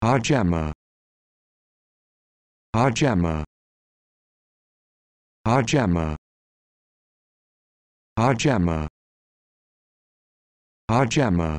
Pajama Pajama Pajama Pajama Pajama